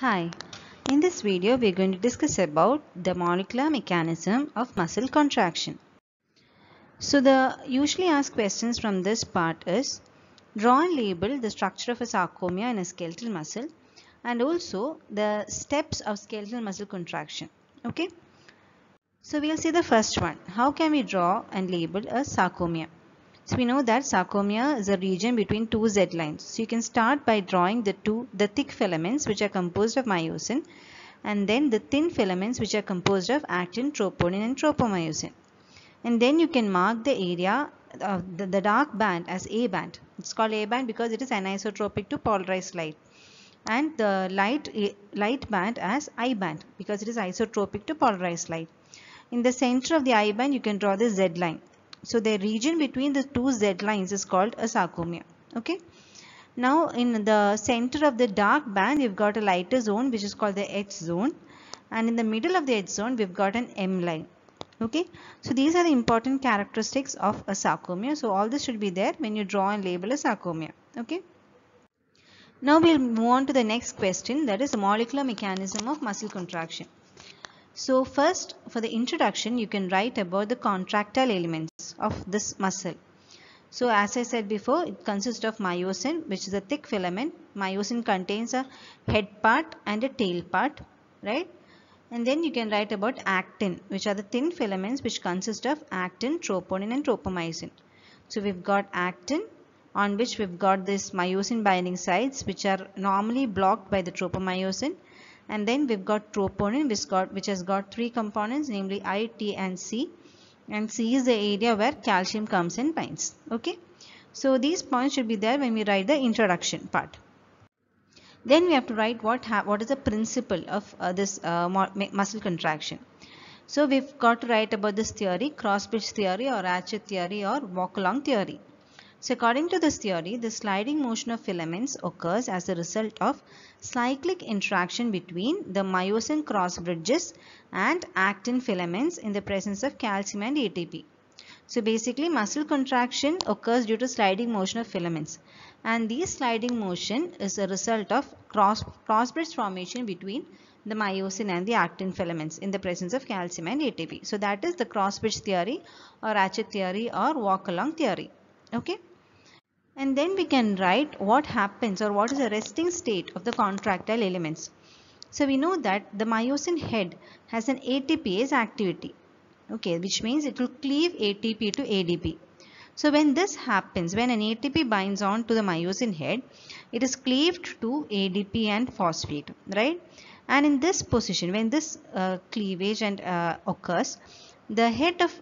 Hi, in this video we are going to discuss about the molecular mechanism of muscle contraction. So the usually asked questions from this part is draw and label the structure of a sarcomere in a skeletal muscle and also the steps of skeletal muscle contraction. Okay. So we'll see the first one. How can we draw and label a sarcomere? So we know that sarcomere is a region between two Z lines. So you can start by drawing the two the thick filaments which are composed of myosin and then the thin filaments which are composed of actin, troponin and tropomyosin. And then you can mark the area of uh, the, the dark band as A band. It's called A band because it is anisotropic to polarized light and the light light band as I band because it is isotropic to polarized light. In the center of the I band you can draw the Z line so the region between the two Z lines is called a sarcomere. Okay. Now in the center of the dark band, you've got a lighter zone which is called the H zone. And in the middle of the H zone, we've got an M line. Okay. So these are the important characteristics of a sarcomere. So all this should be there when you draw and label a sarcomere. Okay. Now we'll move on to the next question that is the molecular mechanism of muscle contraction. So first for the introduction you can write about the contractile elements of this muscle. So as I said before it consists of myosin which is a thick filament. Myosin contains a head part and a tail part right and then you can write about actin which are the thin filaments which consist of actin, troponin and tropomyosin. So we've got actin on which we've got these myosin binding sites which are normally blocked by the tropomyosin and then we've got troponin which, got, which has got three components namely I, T and C and C is the area where calcium comes and binds. Okay. So these points should be there when we write the introduction part. Then we have to write what, what is the principle of uh, this uh, muscle contraction. So we've got to write about this theory, cross bridge theory or ratchet theory or walk along theory. So according to this theory, the sliding motion of filaments occurs as a result of cyclic interaction between the myosin cross bridges and actin filaments in the presence of calcium and ATP. So basically muscle contraction occurs due to sliding motion of filaments and this sliding motion is a result of cross, cross bridge formation between the myosin and the actin filaments in the presence of calcium and ATP. So that is the cross bridge theory or ratchet theory or walk along theory. Okay and then we can write what happens or what is the resting state of the contractile elements. So we know that the myosin head has an ATPase activity okay which means it will cleave ATP to ADP. So when this happens when an ATP binds on to the myosin head it is cleaved to ADP and phosphate right and in this position when this uh, cleavage and uh, occurs the head of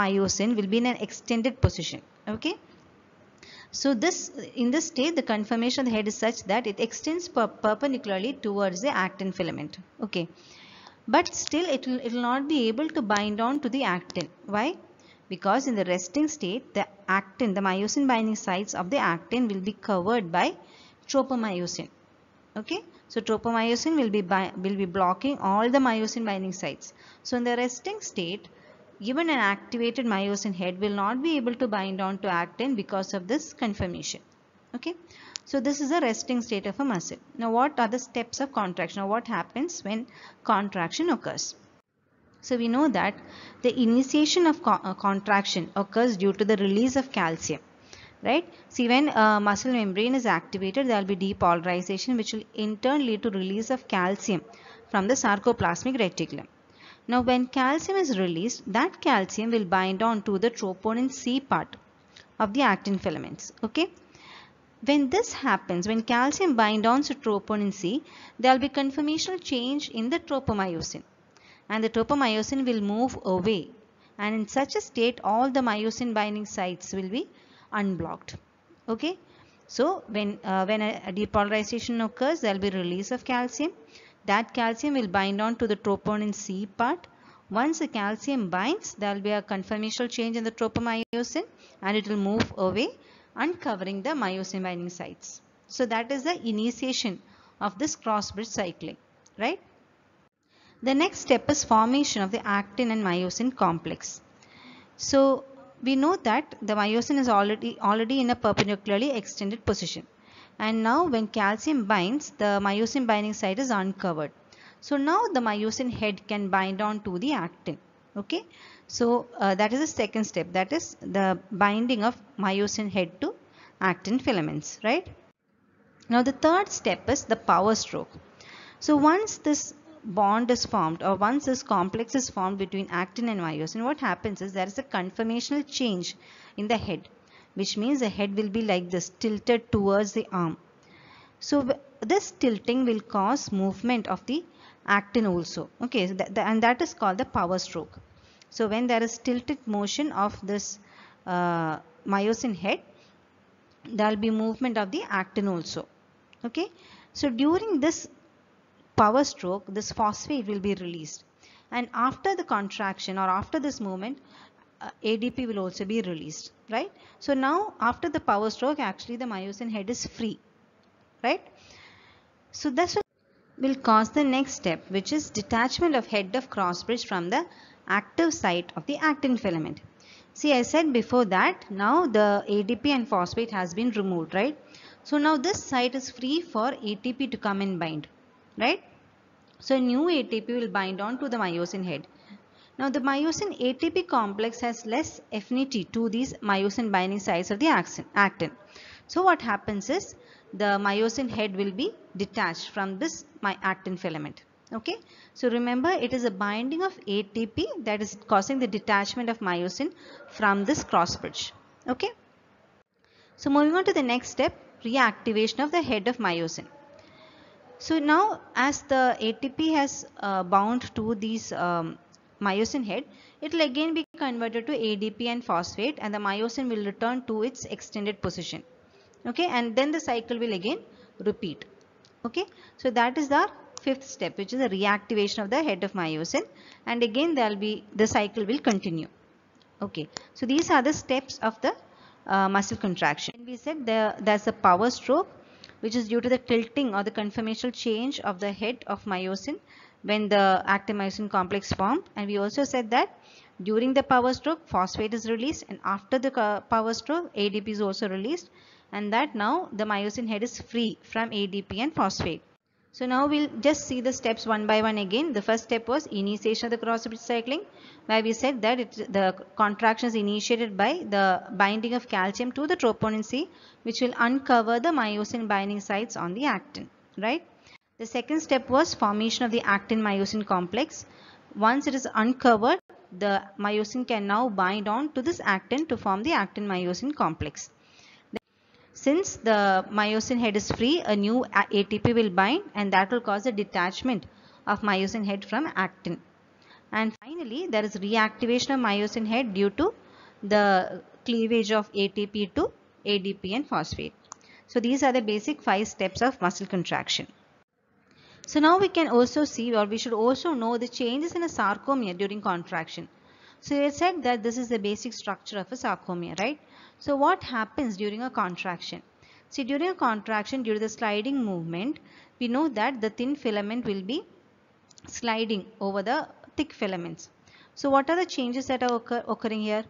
myosin will be in an extended position okay so this in this state the conformation of the head is such that it extends per perpendicularly towards the actin filament. Okay. But still it will, it will not be able to bind on to the actin. Why? Because in the resting state the actin, the myosin binding sites of the actin will be covered by tropomyosin. Okay. So tropomyosin will be, will be blocking all the myosin binding sites. So in the resting state Given an activated myosin head will not be able to bind on to actin because of this conformation. Okay. So this is a resting state of a muscle. Now what are the steps of contraction or what happens when contraction occurs? So we know that the initiation of co uh, contraction occurs due to the release of calcium. Right. See when a muscle membrane is activated there will be depolarization which will in turn lead to release of calcium from the sarcoplasmic reticulum. Now when calcium is released, that calcium will bind on to the troponin C part of the actin filaments. Okay. When this happens, when calcium bind on to troponin C, there will be conformational change in the tropomyosin and the tropomyosin will move away and in such a state all the myosin binding sites will be unblocked. Okay. So when, uh, when a depolarization occurs, there will be release of calcium that calcium will bind on to the troponin C part. Once the calcium binds, there will be a conformational change in the tropomyosin and it will move away uncovering the myosin binding sites. So that is the initiation of this cross-bridge cycling, right? The next step is formation of the actin and myosin complex. So we know that the myosin is already, already in a perpendicularly extended position and now when calcium binds the myosin binding site is uncovered. So now the myosin head can bind on to the actin. Okay. So uh, that is the second step that is the binding of myosin head to actin filaments. Right. Now the third step is the power stroke. So once this bond is formed or once this complex is formed between actin and myosin what happens is there is a conformational change in the head which means the head will be like this tilted towards the arm. So this tilting will cause movement of the actin also. Okay, so that, the, and that is called the power stroke. So when there is tilted motion of this uh, myosin head, there will be movement of the actin also. Okay, so during this power stroke, this phosphate will be released. And after the contraction or after this movement, ADP will also be released, right? So now after the power stroke, actually the myosin head is free, right? So this will cause the next step, which is detachment of head of cross bridge from the active site of the actin filament. See, I said before that now the ADP and phosphate has been removed, right? So now this site is free for ATP to come and bind, right? So new ATP will bind on to the myosin head. Now the myosin ATP complex has less affinity to these myosin binding sites of the actin. So what happens is the myosin head will be detached from this actin filament. Okay. So remember it is a binding of ATP that is causing the detachment of myosin from this cross bridge. Okay. So moving on to the next step reactivation of the head of myosin. So now as the ATP has uh, bound to these um, myosin head, it will again be converted to ADP and phosphate and the myosin will return to its extended position. Okay, and then the cycle will again repeat. Okay, so that is the fifth step which is the reactivation of the head of myosin and again there will be the cycle will continue. Okay, so these are the steps of the uh, muscle contraction. And we said there, there's a power stroke which is due to the tilting or the conformational change of the head of myosin when the actomyosin complex formed and we also said that during the power stroke phosphate is released and after the power stroke ADP is also released and that now the myosin head is free from ADP and phosphate. So now we'll just see the steps one by one again. The first step was initiation of the cross cycling where we said that it, the contraction is initiated by the binding of calcium to the troponin C which will uncover the myosin binding sites on the actin, right? The second step was formation of the actin-myosin complex. Once it is uncovered, the myosin can now bind on to this actin to form the actin-myosin complex. Since the myosin head is free, a new ATP will bind and that will cause a detachment of myosin head from actin. And finally, there is reactivation of myosin head due to the cleavage of ATP to ADP and phosphate. So these are the basic five steps of muscle contraction. So now we can also see or we should also know the changes in a sarcomere during contraction. So we said that this is the basic structure of a sarcomere, right? So what happens during a contraction? See during a contraction, due to the sliding movement, we know that the thin filament will be sliding over the thick filaments. So what are the changes that are occur occurring here?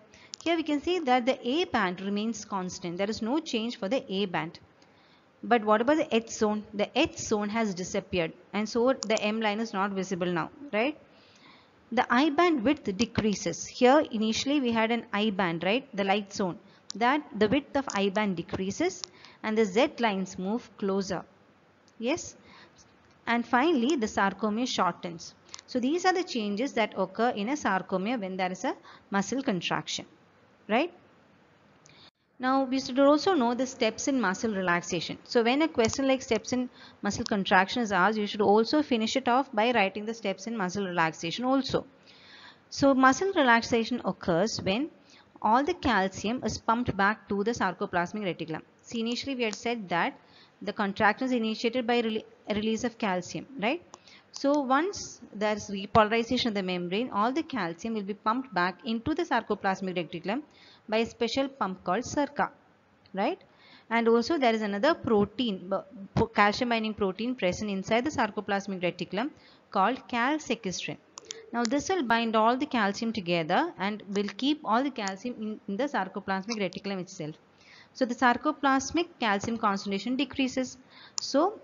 Here we can see that the A band remains constant. There is no change for the A band. But what about the H zone? The H zone has disappeared and so the M line is not visible now, right? The I band width decreases. Here initially we had an I band, right? The light zone. That the width of I band decreases and the Z lines move closer. Yes? And finally the sarcomere shortens. So these are the changes that occur in a sarcomere when there is a muscle contraction, right? Now we should also know the steps in muscle relaxation. So when a question like steps in muscle contraction is asked, you should also finish it off by writing the steps in muscle relaxation also. So muscle relaxation occurs when all the calcium is pumped back to the sarcoplasmic reticulum. See initially we had said that the contraction is initiated by re release of calcium, right? So once there is repolarization of the membrane, all the calcium will be pumped back into the sarcoplasmic reticulum by a special pump called Sarka, right? And also there is another protein, calcium binding protein present inside the sarcoplasmic reticulum called calsequestrin. Now this will bind all the calcium together and will keep all the calcium in, in the sarcoplasmic reticulum itself. So the sarcoplasmic calcium concentration decreases. So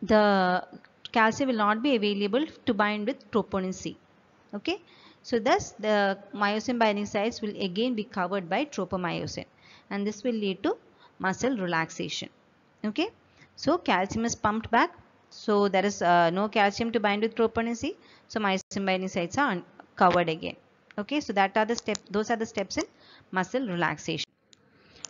the calcium will not be available to bind with troponin C. Okay. So thus the myosin binding sites will again be covered by tropomyosin and this will lead to muscle relaxation. Okay. So calcium is pumped back. So there is uh, no calcium to bind with troponin C. So myosin binding sites are covered again. Okay. So that are the step. Those are the steps in muscle relaxation.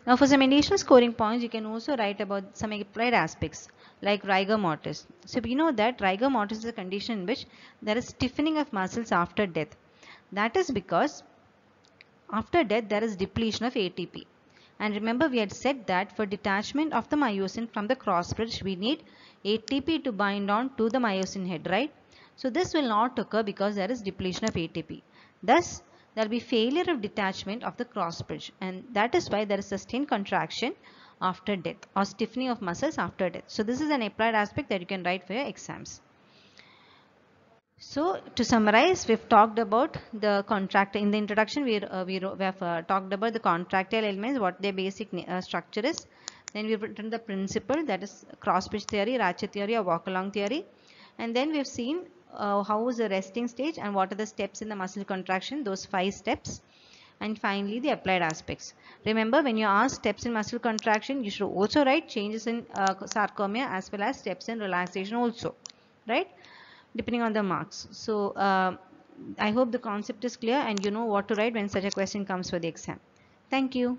Now for some additional scoring points, you can also write about some applied aspects like rigor mortis. So we know that rigor mortis is a condition in which there is stiffening of muscles after death. That is because after death there is depletion of ATP. And remember we had said that for detachment of the myosin from the crossbridge we need ATP to bind on to the myosin head, right? So this will not occur because there is depletion of ATP. Thus there will be failure of detachment of the crossbridge, and that is why there is sustained contraction after death or stiffening of muscles after death. So this is an applied aspect that you can write for your exams. So to summarize, we've talked about the contract in the introduction. We, uh, we, we have uh, talked about the contractile elements, what their basic uh, structure is. Then we've written the principle that is cross-pitch theory, ratchet theory or walk-along theory. And then we've seen uh, how is the resting stage and what are the steps in the muscle contraction, those five steps. And finally, the applied aspects. Remember, when you ask steps in muscle contraction, you should also write changes in uh, sarcomere as well as steps in relaxation also, right? depending on the marks. So uh, I hope the concept is clear and you know what to write when such a question comes for the exam. Thank you.